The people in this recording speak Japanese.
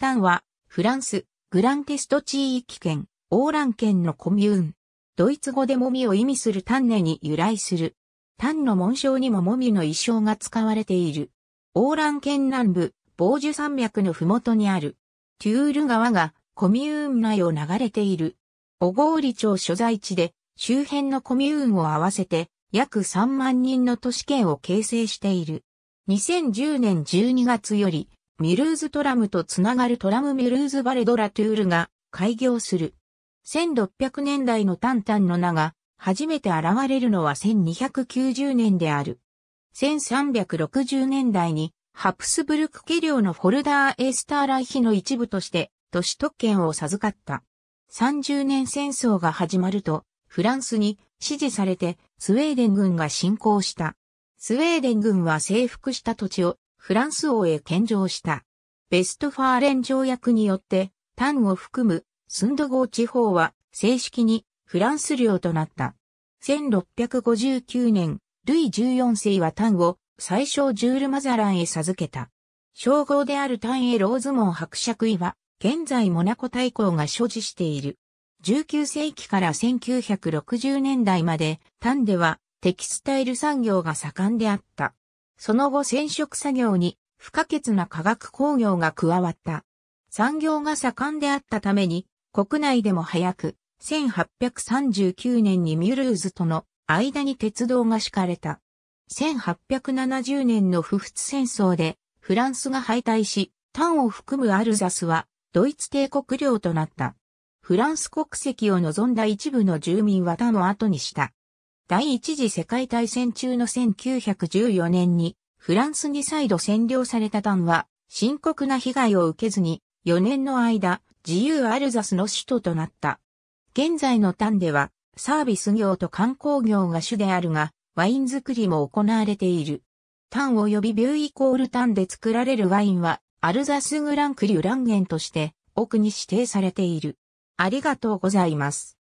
タンは、フランス、グランテスト地域圏、オーラン県のコミューン。ドイツ語でモミを意味するタンネに由来する。タンの紋章にもモミの衣装が使われている。オーラン県南部、ジュ山脈のふもとにある。テュール川がコミューン内を流れている。小郡町所在地で、周辺のコミューンを合わせて、約3万人の都市圏を形成している。2010年12月より、ミルーズトラムとつながるトラムミルーズバレドラトゥールが開業する。1600年代のタンタンの名が初めて現れるのは1290年である。1360年代にハプスブルク家領のフォルダーエースターライヒの一部として都市特権を授かった。30年戦争が始まるとフランスに支持されてスウェーデン軍が侵攻した。スウェーデン軍は征服した土地をフランス王へ献上した。ベストファーレン条約によって、タンを含むスンドゴー地方は正式にフランス領となった。1659年、ルイ14世はタンを最小ジュール・マザランへ授けた。称号であるタンへローズモン伯爵位は、現在モナコ大公が所持している。19世紀から1960年代まで、タンではテキスタイル産業が盛んであった。その後染色作業に不可欠な化学工業が加わった。産業が盛んであったために、国内でも早く、1839年にミュルーズとの間に鉄道が敷かれた。1870年の不仏戦争で、フランスが敗退し、タンを含むアルザスは、ドイツ帝国領となった。フランス国籍を望んだ一部の住民は他の後にした。第一次世界大戦中の1914年にフランスに再度占領されたンは深刻な被害を受けずに4年の間自由アルザスの首都となった。現在のタンではサービス業と観光業が主であるがワイン作りも行われている。タン及びビューイコールタンで作られるワインは、アルザスグランクリュランゲンとして、奥に指定されている。ありがとうございます。